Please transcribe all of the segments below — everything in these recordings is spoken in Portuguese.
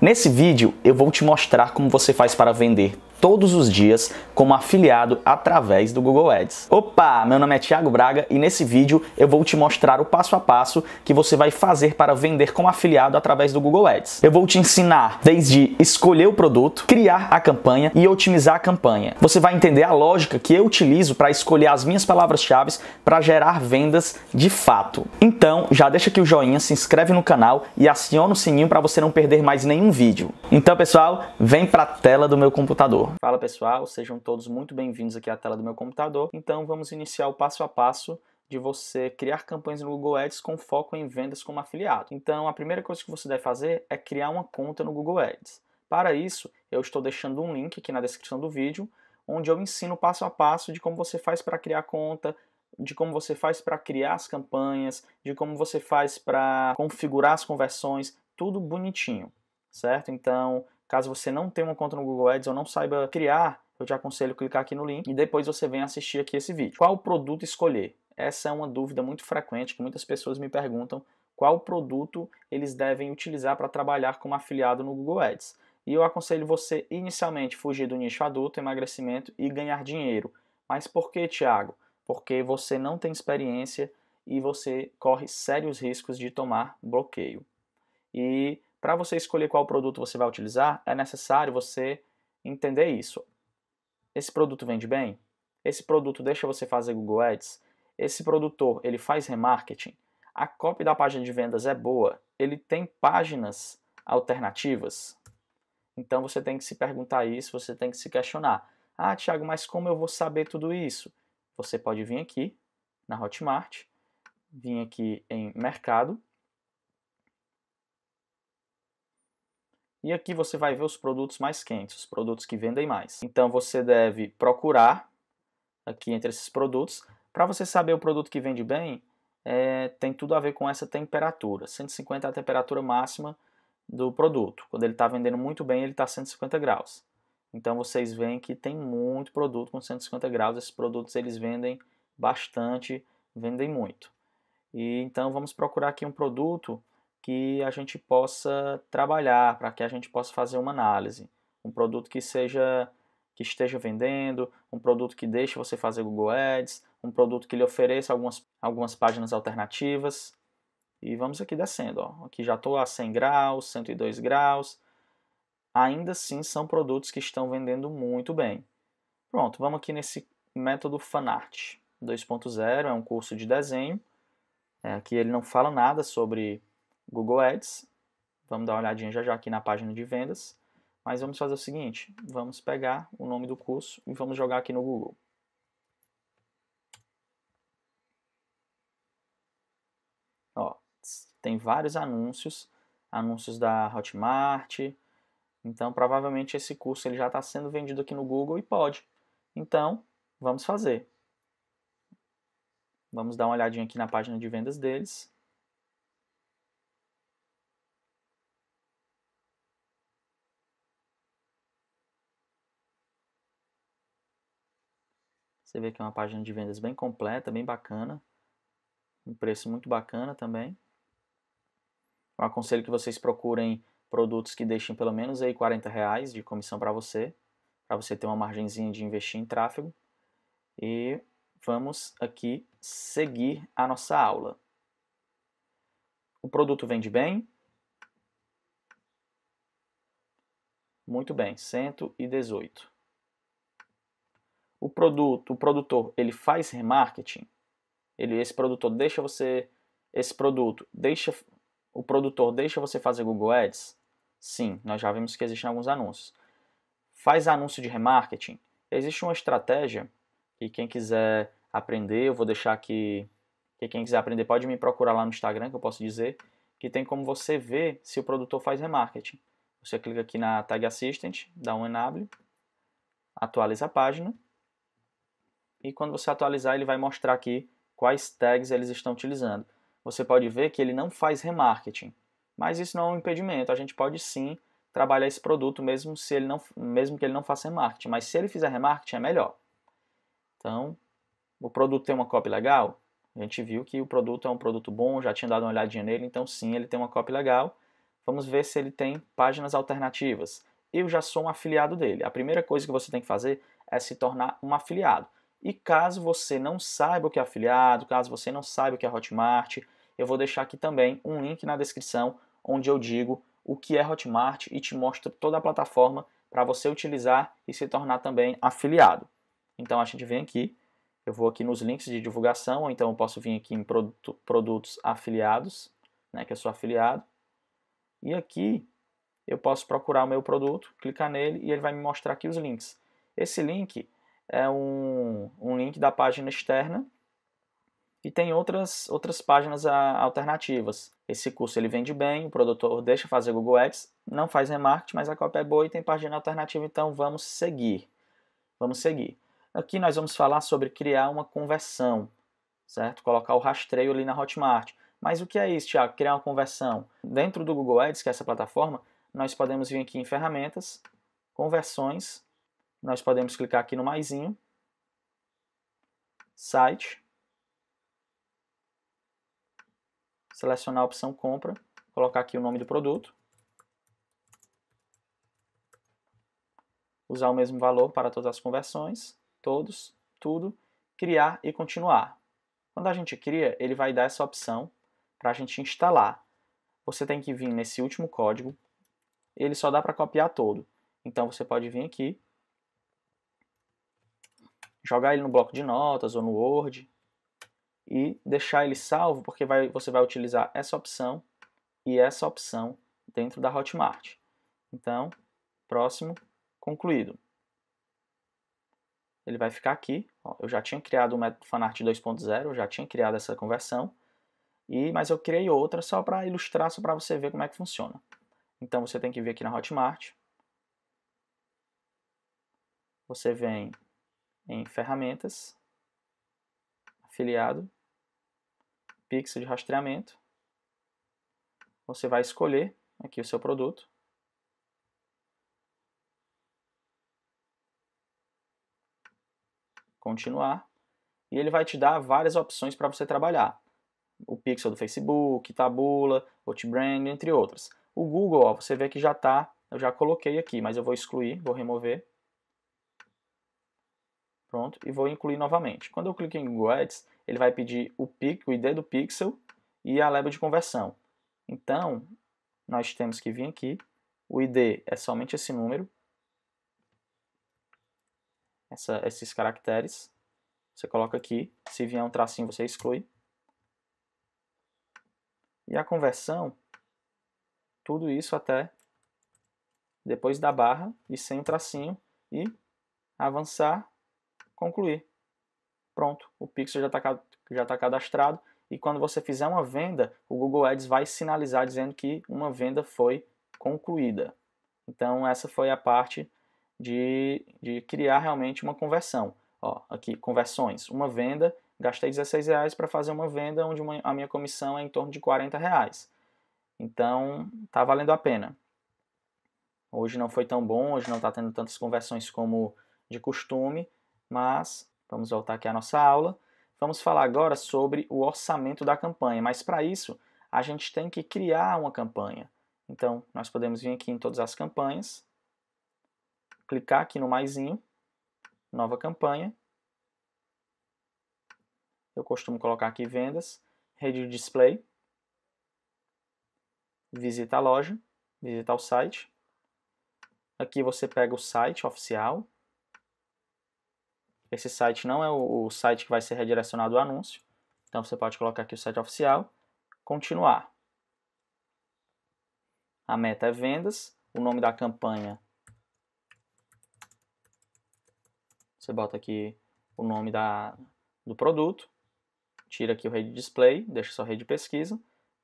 Nesse vídeo eu vou te mostrar como você faz para vender todos os dias como afiliado através do Google Ads. Opa, meu nome é Thiago Braga e nesse vídeo eu vou te mostrar o passo a passo que você vai fazer para vender como afiliado através do Google Ads. Eu vou te ensinar desde escolher o produto, criar a campanha e otimizar a campanha. Você vai entender a lógica que eu utilizo para escolher as minhas palavras-chave para gerar vendas de fato. Então, já deixa aqui o joinha, se inscreve no canal e aciona o sininho para você não perder mais nenhum vídeo. Então, pessoal, vem para a tela do meu computador computador. Fala pessoal, sejam todos muito bem-vindos aqui à tela do meu computador. Então vamos iniciar o passo a passo de você criar campanhas no Google Ads com foco em vendas como afiliado. Então a primeira coisa que você deve fazer é criar uma conta no Google Ads. Para isso, eu estou deixando um link aqui na descrição do vídeo, onde eu ensino passo a passo de como você faz para criar conta, de como você faz para criar as campanhas, de como você faz para configurar as conversões, tudo bonitinho, certo? Então, Caso você não tenha uma conta no Google Ads ou não saiba criar, eu te aconselho a clicar aqui no link e depois você vem assistir aqui esse vídeo. Qual produto escolher? Essa é uma dúvida muito frequente que muitas pessoas me perguntam qual produto eles devem utilizar para trabalhar como afiliado no Google Ads. E eu aconselho você inicialmente fugir do nicho adulto, emagrecimento e ganhar dinheiro. Mas por que, Thiago? Porque você não tem experiência e você corre sérios riscos de tomar bloqueio. E para você escolher qual produto você vai utilizar, é necessário você entender isso. Esse produto vende bem? Esse produto deixa você fazer Google Ads? Esse produtor, ele faz remarketing? A cópia da página de vendas é boa? Ele tem páginas alternativas? Então você tem que se perguntar isso, você tem que se questionar. Ah, Thiago, mas como eu vou saber tudo isso? Você pode vir aqui na Hotmart, vir aqui em mercado, E aqui você vai ver os produtos mais quentes, os produtos que vendem mais. Então você deve procurar aqui entre esses produtos. Para você saber o produto que vende bem, é, tem tudo a ver com essa temperatura. 150 é a temperatura máxima do produto. Quando ele está vendendo muito bem, ele está a 150 graus. Então vocês veem que tem muito produto com 150 graus. Esses produtos eles vendem bastante, vendem muito. E então vamos procurar aqui um produto que a gente possa trabalhar, para que a gente possa fazer uma análise. Um produto que seja que esteja vendendo, um produto que deixe você fazer Google Ads, um produto que lhe ofereça algumas, algumas páginas alternativas. E vamos aqui descendo, ó. aqui já estou a 100 graus, 102 graus. Ainda assim são produtos que estão vendendo muito bem. Pronto, vamos aqui nesse método fanart 2.0, é um curso de desenho. É, aqui ele não fala nada sobre Google Ads. Vamos dar uma olhadinha já já aqui na página de vendas. Mas vamos fazer o seguinte, vamos pegar o nome do curso e vamos jogar aqui no Google. Ó, tem vários anúncios, anúncios da Hotmart. Então, provavelmente esse curso ele já está sendo vendido aqui no Google e pode. Então, vamos fazer. Vamos dar uma olhadinha aqui na página de vendas deles. Você vê que é uma página de vendas bem completa, bem bacana. Um preço muito bacana também. Eu aconselho que vocês procurem produtos que deixem pelo menos aí 40 reais de comissão para você, para você ter uma margenzinha de investir em tráfego. E vamos aqui seguir a nossa aula. O produto vende bem? Muito bem, 118 o produto, o produtor, ele faz remarketing? Ele, esse produtor deixa você, esse produto deixa, o produtor deixa você fazer Google Ads? Sim, nós já vimos que existem alguns anúncios. Faz anúncio de remarketing? Existe uma estratégia e quem quiser aprender, eu vou deixar aqui, que quem quiser aprender pode me procurar lá no Instagram que eu posso dizer que tem como você ver se o produtor faz remarketing. Você clica aqui na Tag Assistant, dá um enable, atualiza a página e quando você atualizar ele vai mostrar aqui quais tags eles estão utilizando. Você pode ver que ele não faz remarketing, mas isso não é um impedimento, a gente pode sim trabalhar esse produto mesmo, se ele não, mesmo que ele não faça remarketing, mas se ele fizer remarketing é melhor. Então, o produto tem uma copy legal? A gente viu que o produto é um produto bom, já tinha dado uma olhadinha nele, então sim, ele tem uma copy legal. Vamos ver se ele tem páginas alternativas. Eu já sou um afiliado dele. A primeira coisa que você tem que fazer é se tornar um afiliado. E caso você não saiba o que é afiliado, caso você não saiba o que é Hotmart, eu vou deixar aqui também um link na descrição onde eu digo o que é Hotmart e te mostro toda a plataforma para você utilizar e se tornar também afiliado. Então a gente vem aqui, eu vou aqui nos links de divulgação, ou então eu posso vir aqui em produto, produtos afiliados, né, que eu sou afiliado. E aqui eu posso procurar o meu produto, clicar nele e ele vai me mostrar aqui os links. Esse link é um, um link da página externa e tem outras, outras páginas ah, alternativas. Esse curso ele vende bem, o produtor deixa fazer Google Ads, não faz remarketing, mas a cópia é boa e tem página alternativa, então vamos seguir. Vamos seguir. Aqui nós vamos falar sobre criar uma conversão, certo? Colocar o rastreio ali na Hotmart. Mas o que é isso, Thiago? Criar uma conversão. Dentro do Google Ads, que é essa plataforma, nós podemos vir aqui em ferramentas, conversões, nós podemos clicar aqui no maisinho, site, selecionar a opção compra, colocar aqui o nome do produto, usar o mesmo valor para todas as conversões, todos, tudo, criar e continuar. Quando a gente cria, ele vai dar essa opção para a gente instalar. Você tem que vir nesse último código, ele só dá para copiar todo. Então você pode vir aqui, jogar ele no bloco de notas ou no Word e deixar ele salvo, porque vai, você vai utilizar essa opção e essa opção dentro da Hotmart. Então, próximo, concluído. Ele vai ficar aqui. Ó, eu já tinha criado o método fanart 2.0, eu já tinha criado essa conversão, e mas eu criei outra só para ilustrar, só para você ver como é que funciona. Então, você tem que vir aqui na Hotmart. Você vem em ferramentas, afiliado, pixel de rastreamento. Você vai escolher aqui o seu produto. Continuar. E ele vai te dar várias opções para você trabalhar. O pixel do Facebook, Tabula, Outbrand, entre outras. O Google, ó, você vê que já está, eu já coloquei aqui, mas eu vou excluir, vou remover. Pronto, e vou incluir novamente. Quando eu clico em Google Ads, ele vai pedir o, pic, o ID do pixel e a leva de conversão. Então, nós temos que vir aqui. O ID é somente esse número, essa, esses caracteres. Você coloca aqui, se vier um tracinho você exclui. E a conversão, tudo isso até depois da barra e sem o tracinho e avançar concluir. Pronto, o pixel já está já tá cadastrado e quando você fizer uma venda, o Google Ads vai sinalizar dizendo que uma venda foi concluída. Então essa foi a parte de, de criar realmente uma conversão. Ó, aqui, conversões, uma venda, gastei 16 reais para fazer uma venda onde uma, a minha comissão é em torno de 40 reais. Então está valendo a pena. Hoje não foi tão bom, hoje não está tendo tantas conversões como de costume, mas vamos voltar aqui à nossa aula. Vamos falar agora sobre o orçamento da campanha, mas para isso a gente tem que criar uma campanha. Então, nós podemos vir aqui em todas as campanhas, clicar aqui no maisinho, nova campanha. Eu costumo colocar aqui vendas, rede de display, visita a loja, visita o site. Aqui você pega o site oficial, esse site não é o, site que vai ser redirecionado o anúncio. Então você pode colocar aqui o site oficial, continuar. A meta é vendas, o nome da campanha. Você bota aqui o nome da, do produto, tira aqui o rede display, deixa só rede pesquisa,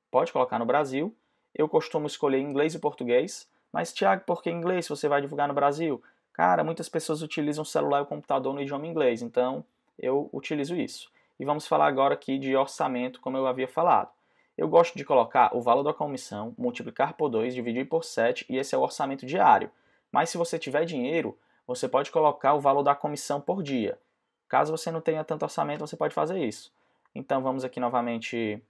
pode colocar no Brasil. Eu costumo escolher inglês e português, mas Tiago, por que inglês você vai divulgar no Brasil? Cara, muitas pessoas utilizam o celular e o computador no idioma inglês, então eu utilizo isso. E vamos falar agora aqui de orçamento, como eu havia falado. Eu gosto de colocar o valor da comissão, multiplicar por 2, dividir por 7 e esse é o orçamento diário. Mas se você tiver dinheiro, você pode colocar o valor da comissão por dia. Caso você não tenha tanto orçamento, você pode fazer isso. Então vamos aqui novamente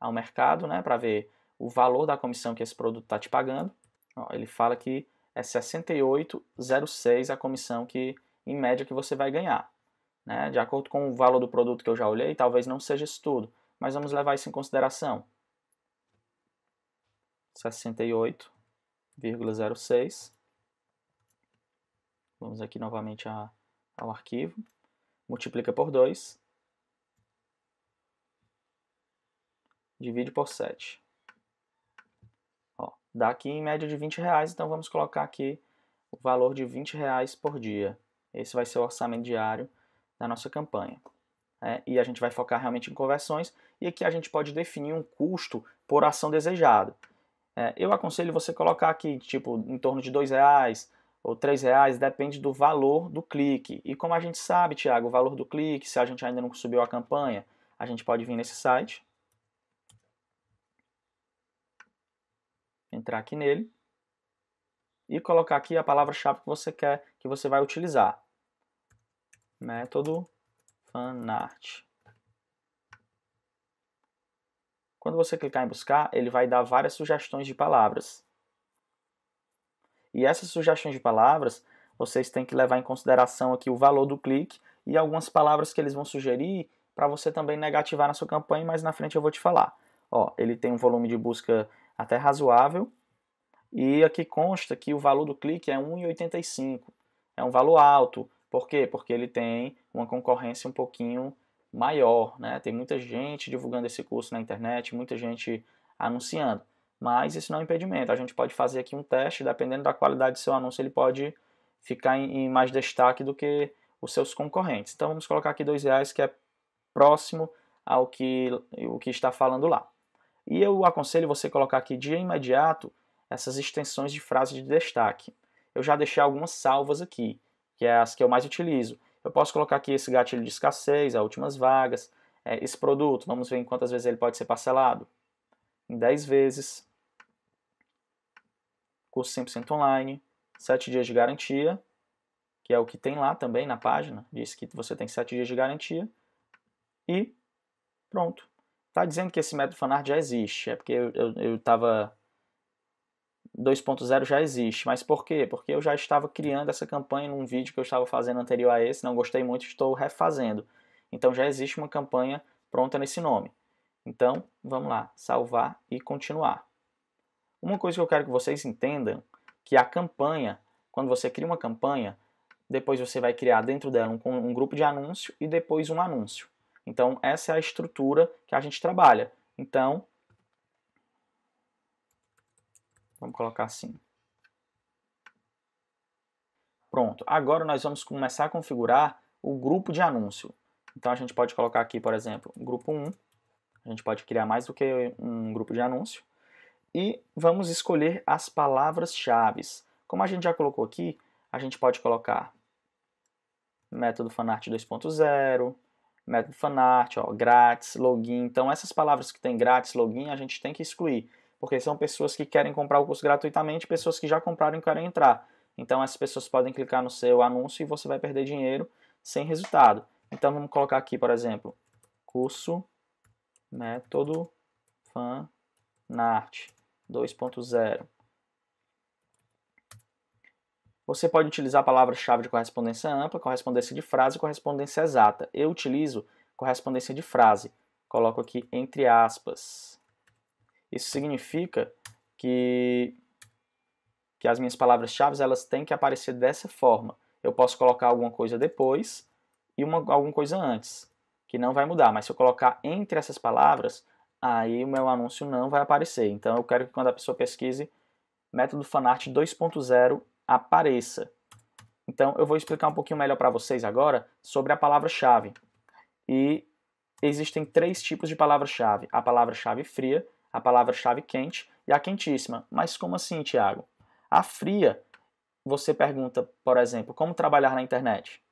ao mercado, né, para ver o valor da comissão que esse produto está te pagando. Ó, ele fala que é 68,06 a comissão que em média que você vai ganhar. Né? De acordo com o valor do produto que eu já olhei, talvez não seja isso tudo, mas vamos levar isso em consideração. 68,06. Vamos aqui novamente a, ao arquivo. Multiplica por 2. Divide por 7 dá aqui em média de 20 reais, então vamos colocar aqui o valor de 20 reais por dia. Esse vai ser o orçamento diário da nossa campanha. É, e a gente vai focar realmente em conversões, e aqui a gente pode definir um custo por ação desejado. É, eu aconselho você colocar aqui, tipo, em torno de R$ reais ou R$ reais, depende do valor do clique. E como a gente sabe, Tiago, o valor do clique, se a gente ainda não subiu a campanha, a gente pode vir nesse site, entrar aqui nele e colocar aqui a palavra-chave que você quer, que você vai utilizar. Método fanart. Quando você clicar em buscar, ele vai dar várias sugestões de palavras. E essas sugestões de palavras, vocês têm que levar em consideração aqui o valor do clique e algumas palavras que eles vão sugerir para você também negativar na sua campanha, mas na frente eu vou te falar. Ó, ele tem um volume de busca até razoável. E aqui consta que o valor do clique é 1,85. É um valor alto. Por quê? Porque ele tem uma concorrência um pouquinho maior, né? Tem muita gente divulgando esse curso na internet, muita gente anunciando. Mas isso não é um impedimento. A gente pode fazer aqui um teste, dependendo da qualidade do seu anúncio, ele pode ficar em, em mais destaque do que os seus concorrentes. Então vamos colocar aqui dois reais que é próximo ao que o que está falando lá. E eu aconselho você colocar aqui de imediato essas extensões de frase de destaque. Eu já deixei algumas salvas aqui, que é as que eu mais utilizo. Eu posso colocar aqui esse gatilho de escassez, as últimas vagas, eh, esse produto, vamos ver em quantas vezes ele pode ser parcelado. Em 10 vezes. Curso 100% online, 7 dias de garantia, que é o que tem lá também na página, diz que você tem 7 dias de garantia. E pronto tá dizendo que esse método fanart já existe. É porque eu estava. 2.0 já existe. Mas por quê? Porque eu já estava criando essa campanha num vídeo que eu estava fazendo anterior a esse, não gostei muito, estou refazendo. Então já existe uma campanha pronta nesse nome. Então, vamos lá, salvar e continuar. Uma coisa que eu quero que vocês entendam, que a campanha, quando você cria uma campanha, depois você vai criar dentro dela um, um grupo de anúncio e depois um anúncio. Então, essa é a estrutura que a gente trabalha. Então, vamos colocar assim. Pronto, agora nós vamos começar a configurar o grupo de anúncio. Então a gente pode colocar aqui, por exemplo, grupo 1. A gente pode criar mais do que um grupo de anúncio. E vamos escolher as palavras-chave. Como a gente já colocou aqui, a gente pode colocar método fanart 2.0, método fanart, ó, grátis, login. Então essas palavras que tem grátis, login, a gente tem que excluir, porque são pessoas que querem comprar o curso gratuitamente, pessoas que já compraram e querem entrar. Então essas pessoas podem clicar no seu anúncio e você vai perder dinheiro sem resultado. Então vamos colocar aqui, por exemplo, curso método fanart 2.0. Você pode utilizar palavras-chave de correspondência ampla, correspondência de frase e correspondência exata. Eu utilizo correspondência de frase. Coloco aqui entre aspas. Isso significa que, que as minhas palavras-chave elas têm que aparecer dessa forma. Eu posso colocar alguma coisa depois e uma, alguma coisa antes, que não vai mudar. Mas se eu colocar entre essas palavras, aí o meu anúncio não vai aparecer. Então eu quero que quando a pessoa pesquise método fanart 2.0 apareça. Então, eu vou explicar um pouquinho melhor para vocês agora sobre a palavra-chave. E existem três tipos de palavra-chave: a palavra-chave fria, a palavra-chave quente e a quentíssima. Mas como assim, Tiago? A fria, você pergunta, por exemplo, como trabalhar na internet?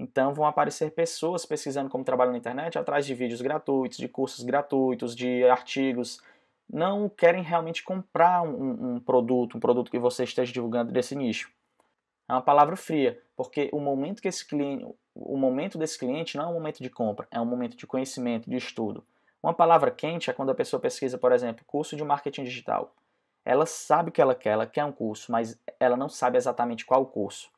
Então vão aparecer pessoas pesquisando como trabalhar na internet atrás de vídeos gratuitos, de cursos gratuitos, de artigos não querem realmente comprar um, um produto, um produto que você esteja divulgando desse nicho. É uma palavra fria, porque o momento que esse cliente, o momento desse cliente não é um momento de compra, é um momento de conhecimento, de estudo. Uma palavra quente é quando a pessoa pesquisa, por exemplo, curso de marketing digital. Ela sabe o que ela quer, ela quer um curso, mas ela não sabe exatamente qual curso.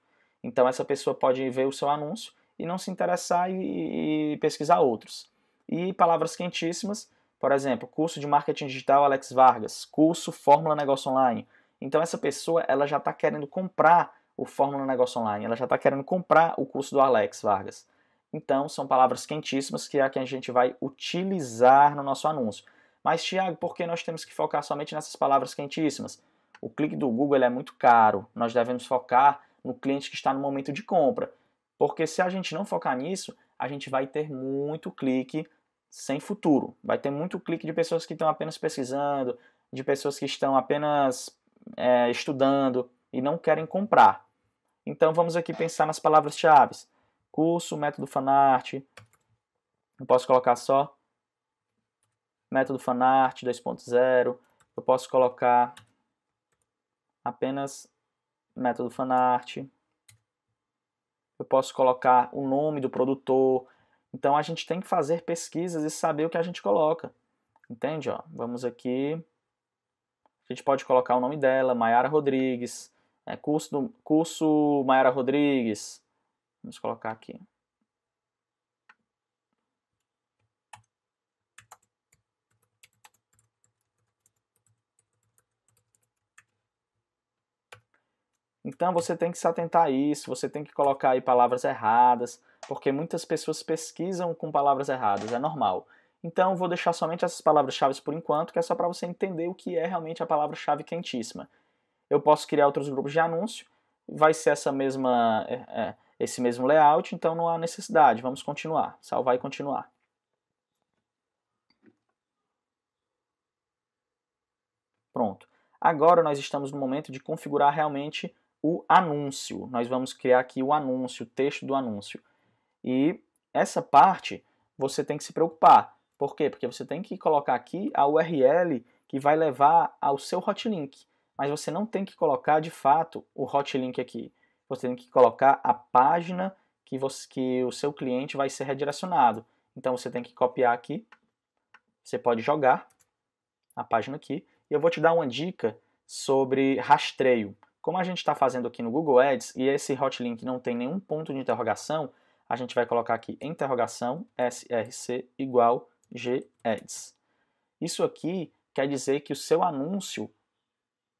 Então essa pessoa pode ver o seu anúncio e não se interessar e, e pesquisar outros. E palavras quentíssimas por exemplo, curso de marketing digital Alex Vargas, curso Fórmula Negócio Online. Então essa pessoa ela já está querendo comprar o Fórmula Negócio Online, ela já está querendo comprar o curso do Alex Vargas. Então são palavras quentíssimas que é a que a gente vai utilizar no nosso anúncio. Mas Thiago, por que nós temos que focar somente nessas palavras quentíssimas? O clique do Google é muito caro. Nós devemos focar no cliente que está no momento de compra. Porque se a gente não focar nisso, a gente vai ter muito clique sem futuro. Vai ter muito clique de pessoas que estão apenas pesquisando, de pessoas que estão apenas é, estudando e não querem comprar. Então vamos aqui pensar nas palavras-chave: curso, método fanart. Eu posso colocar só método fanart 2.0. Eu posso colocar apenas método fanart. Eu posso colocar o nome do produtor, então a gente tem que fazer pesquisas e saber o que a gente coloca. Entende? Ó, vamos aqui. A gente pode colocar o nome dela, Maiara Rodrigues. É, curso, do, curso Maiara Rodrigues. Vamos colocar aqui. Então você tem que se atentar a isso, você tem que colocar aí palavras erradas, porque muitas pessoas pesquisam com palavras erradas, é normal. Então vou deixar somente essas palavras-chave por enquanto, que é só para você entender o que é realmente a palavra-chave quentíssima. Eu posso criar outros grupos de anúncio, vai ser essa mesma, é, é esse mesmo layout, então não há necessidade. Vamos continuar, salvar e continuar. Pronto. Agora nós estamos no momento de configurar realmente o anúncio. Nós vamos criar aqui o anúncio, o texto do anúncio. E essa parte você tem que se preocupar. Por quê? Porque você tem que colocar aqui a URL que vai levar ao seu hotlink. Mas você não tem que colocar de fato o hotlink aqui. Você tem que colocar a página que, você, que o seu cliente vai ser redirecionado. Então você tem que copiar aqui. Você pode jogar a página aqui. E eu vou te dar uma dica sobre rastreio. Como a gente está fazendo aqui no Google Ads e esse hotlink não tem nenhum ponto de interrogação, a gente vai colocar aqui interrogação src igual geads. Isso aqui quer dizer que o seu anúncio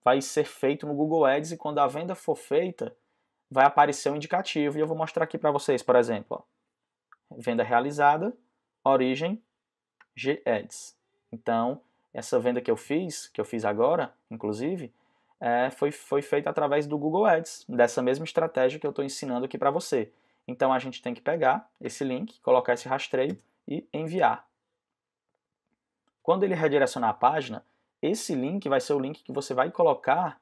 vai ser feito no Google Ads e quando a venda for feita, vai aparecer um indicativo. E eu vou mostrar aqui para vocês, por exemplo. Ó, venda realizada, origem, G-Ads. Então, essa venda que eu fiz, que eu fiz agora, inclusive, é, foi, foi feita através do Google Ads, dessa mesma estratégia que eu estou ensinando aqui para você. Então a gente tem que pegar esse link, colocar esse rastreio e enviar. Quando ele redirecionar a página, esse link vai ser o link que você vai colocar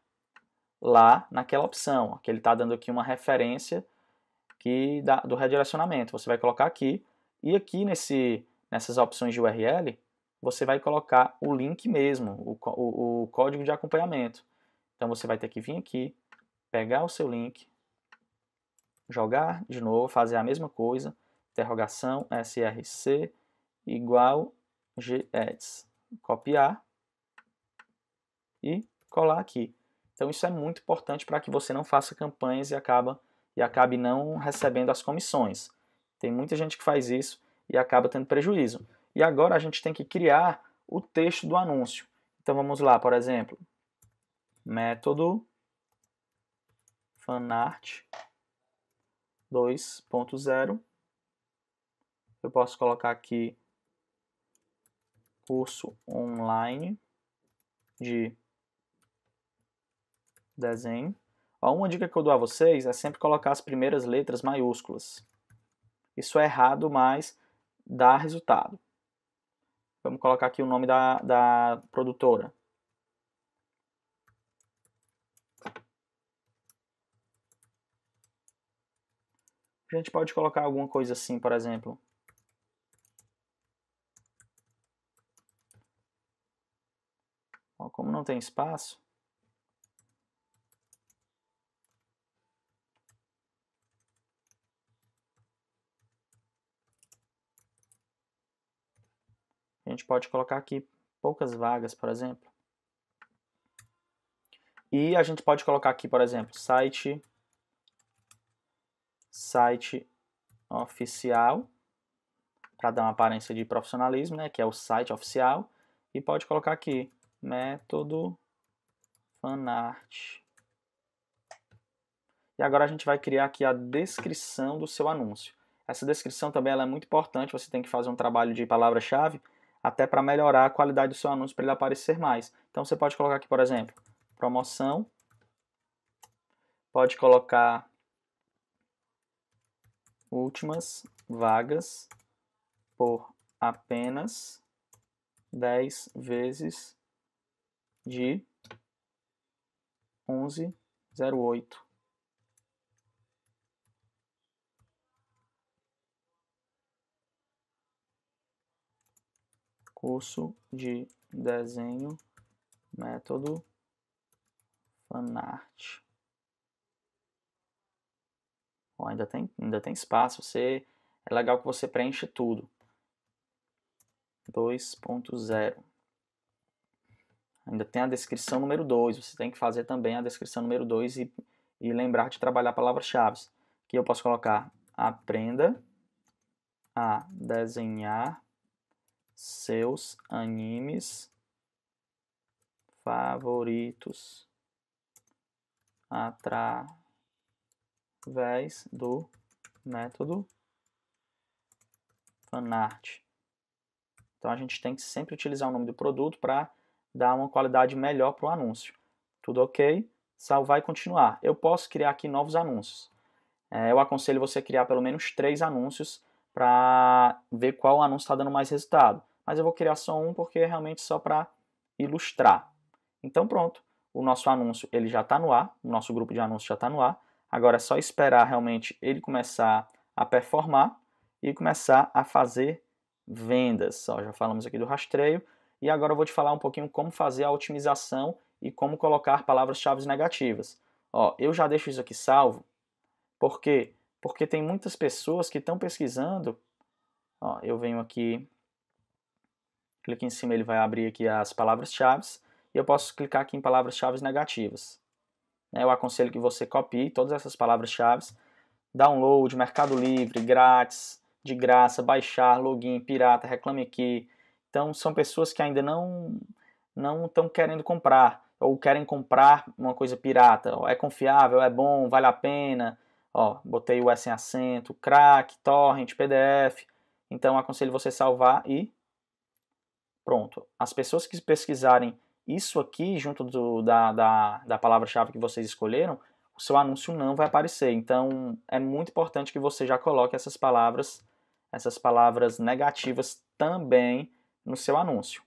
lá naquela opção, que ele está dando aqui uma referência que dá, do redirecionamento. Você vai colocar aqui e aqui nesse, nessas opções de URL, você vai colocar o link mesmo, o, o, o código de acompanhamento. Então você vai ter que vir aqui, pegar o seu link, jogar de novo, fazer a mesma coisa, interrogação src igual geds. Copiar e colar aqui. Então isso é muito importante para que você não faça campanhas e, acaba, e acabe não recebendo as comissões. Tem muita gente que faz isso e acaba tendo prejuízo. E agora a gente tem que criar o texto do anúncio. Então vamos lá, por exemplo, método fanart 2.0. Eu posso colocar aqui curso online de desenho. Ó, uma dica que eu dou a vocês é sempre colocar as primeiras letras maiúsculas. Isso é errado, mas dá resultado. Vamos colocar aqui o nome da, da produtora. A gente pode colocar alguma coisa assim, por exemplo. Ó, como não tem espaço, a gente pode colocar aqui poucas vagas, por exemplo. E a gente pode colocar aqui, por exemplo, site site oficial, para dar uma aparência de profissionalismo, né, que é o site oficial, e pode colocar aqui, método fanart. E agora a gente vai criar aqui a descrição do seu anúncio. Essa descrição também ela é muito importante, você tem que fazer um trabalho de palavra-chave, até para melhorar a qualidade do seu anúncio para ele aparecer mais. Então você pode colocar aqui, por exemplo, promoção, pode colocar últimas vagas por apenas 10 vezes de 1108. Curso de desenho, método fanart ainda tem, ainda tem espaço, você, é legal que você preenche tudo. 2.0. Ainda tem a descrição número 2, você tem que fazer também a descrição número 2 e, e lembrar de trabalhar palavras-chave. Que eu posso colocar, aprenda a desenhar seus animes favoritos através através do método fanart. Então a gente tem que sempre utilizar o nome do produto para dar uma qualidade melhor para o anúncio. Tudo ok? Salvar e continuar. Eu posso criar aqui novos anúncios. É, eu aconselho você a criar pelo menos três anúncios para ver qual anúncio está dando mais resultado. Mas eu vou criar só um porque é realmente só para ilustrar. Então pronto, o nosso anúncio ele já está no ar, o nosso grupo de anúncios já está no ar. Agora é só esperar realmente ele começar a performar e começar a fazer vendas. Ó, já falamos aqui do rastreio e agora eu vou te falar um pouquinho como fazer a otimização e como colocar palavras-chave negativas. Ó, eu já deixo isso aqui salvo, por quê? Porque tem muitas pessoas que estão pesquisando. Ó, eu venho aqui, clico em cima, ele vai abrir aqui as palavras-chave e eu posso clicar aqui em palavras-chave negativas. Né? Eu aconselho que você copie todas essas palavras-chave. Download, Mercado Livre, grátis, de graça, baixar, login, pirata, reclame aqui. Então são pessoas que ainda não não estão querendo comprar ou querem comprar uma coisa pirata. É confiável, é bom, vale a pena. Ó, botei o S em acento, crack, torrent, PDF. Então aconselho você salvar e pronto. As pessoas que pesquisarem isso aqui, junto do, da, da, da palavra-chave que vocês escolheram, o seu anúncio não vai aparecer. Então, é muito importante que você já coloque essas palavras, essas palavras negativas também no seu anúncio.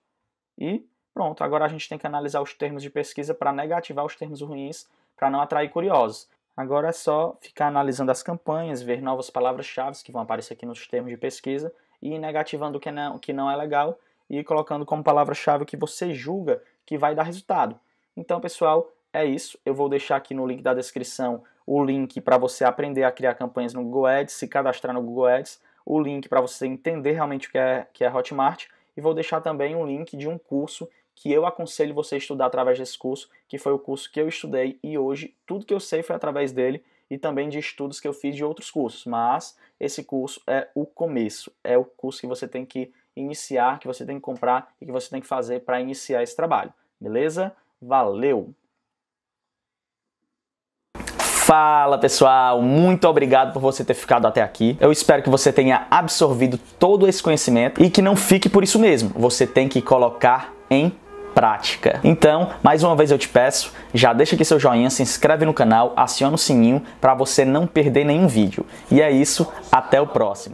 E pronto, agora a gente tem que analisar os termos de pesquisa para negativar os termos ruins, para não atrair curiosos. Agora é só ficar analisando as campanhas, ver novas palavras-chave que vão aparecer aqui nos termos de pesquisa e negativando o que não, que não é legal e colocando como palavra-chave que você julga que vai dar resultado. Então, pessoal, é isso. Eu vou deixar aqui no link da descrição o link para você aprender a criar campanhas no Google Ads, se cadastrar no Google Ads, o link para você entender realmente o que é, que é Hotmart e vou deixar também um link de um curso que eu aconselho você estudar através desse curso, que foi o curso que eu estudei e hoje tudo que eu sei foi através dele e também de estudos que eu fiz de outros cursos, mas esse curso é o começo, é o curso que você tem que iniciar, que você tem que comprar e que você tem que fazer para iniciar esse trabalho. Beleza? Valeu! Fala pessoal, muito obrigado por você ter ficado até aqui. Eu espero que você tenha absorvido todo esse conhecimento e que não fique por isso mesmo. Você tem que colocar em prática. Então, mais uma vez eu te peço, já deixa aqui seu joinha, se inscreve no canal, aciona o sininho para você não perder nenhum vídeo. E é isso, até o próximo.